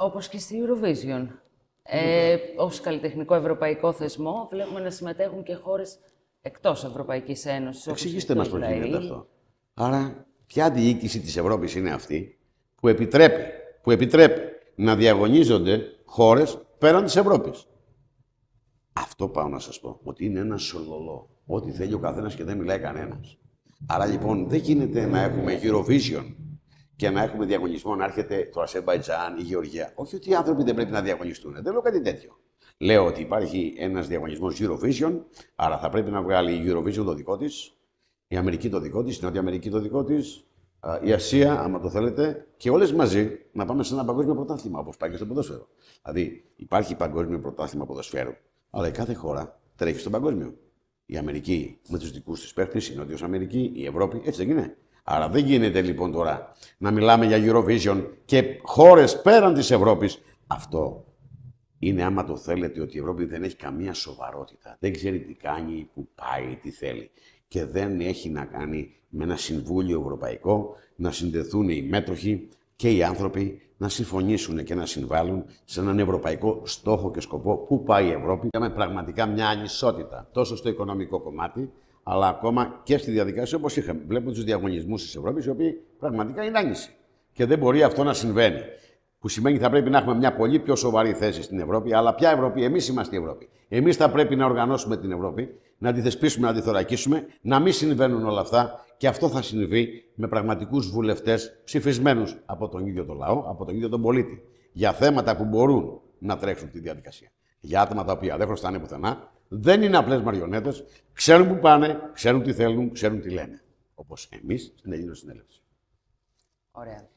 Όπως και στη Eurovision. Ε, ως καλλιτεχνικό ευρωπαϊκό θεσμό βλέπουμε να συμμετέχουν και χώρες εκτός Ευρωπαϊκής Ένωσης. Εξηγήστε μας πώς γίνεται αυτό. Άρα, ποια διοίκηση της Ευρώπης είναι αυτή που επιτρέπει, που επιτρέπει να διαγωνίζονται χώρες πέραν της Ευρώπης. Αυτό πάω να σας πω, ότι είναι ένα σολολό. Ό,τι θέλει ο καθένας και δεν μιλάει κανένας. Άρα λοιπόν δεν γίνεται να έχουμε Eurovision και να έχουμε διαγωνισμό να έρχεται το Αζερβαϊτζάν ή η γεωργια Όχι ότι οι άνθρωποι δεν πρέπει να διαγωνιστούν. Ε, δεν λέω κάτι τέτοιο. Λέω ότι υπάρχει ένας διαγωνισμός Eurovision, άρα θα πρέπει να βγάλει η Eurovision το δικό της, η Αμερική το δικό της, η Νότια Αμερική το δικό της, η Ασία, άμα το θέλετε, και όλες μαζί να πάμε σε ένα παγκόσμιο πρωτάθλημα, όπως πάει και στο ποδόσφαιρο. Δηλαδή, υπάρχει παγκόσμιο πρωτάθλημα ποδοσφαίρου, αλλά η κάθε χώρα τρέχει στο παγκόσμιο. Η Αμερική με τους δικούς της παίχτες, η Νότιος Αμερική, η Ευρώπη, έτσι δεν είναι. Άρα δεν γίνεται λοιπόν τώρα να μιλάμε για Eurovision και χώρες πέραν της Ευρώπης. Αυτό είναι άμα το θέλετε ότι η Ευρώπη δεν έχει καμία σοβαρότητα. Δεν ξέρει τι κάνει, που πάει, τι θέλει. Και δεν έχει να κάνει με ένα Συμβούλιο Ευρωπαϊκό να συνδεθούν οι μέτροχοι και οι άνθρωποι να συμφωνήσουν και να συμβάλλουν σε έναν ευρωπαϊκό στόχο και σκοπό που πάει η Ευρώπη. Είχαμε πραγματικά μια ανισότητα τόσο στο οικονομικό κομμάτι, αλλά ακόμα και στη διαδικασία όπως είχαμε. Βλέπουμε τους διαγωνισμούς της Ευρώπης, οι οποίοι πραγματικά είναι άνηση. Και δεν μπορεί αυτό να συμβαίνει. Που σημαίνει θα πρέπει να έχουμε μια πολύ πιο σοβαρή θέση στην Ευρώπη. Αλλά ποια Ευρώπη, εμείς είμαστε η Ευρώπη. Εμείς θα πρέπει να οργανώσουμε την Ευρώπη, να τη θεσπίσουμε, να τη θωρακίσουμε, να μην συμβαίνουν όλα αυτά. Και αυτό θα συμβεί με πραγματικούς βουλευτές ψηφισμένους από τον ίδιο τον λαό, από τον ίδιο τον πολίτη. Για θέματα που μπορούν να τρέξουν τη διαδικασία. Για άτομα τα οποία δεν χρωστάνε πουθενά, δεν είναι απλές μαριονέτες, ξέρουν που πάνε, ξέρουν τι θέλουν, ξέρουν τι λένε. Όπως εμείς στην Ελλήνων Συνέλευση. Ωραία.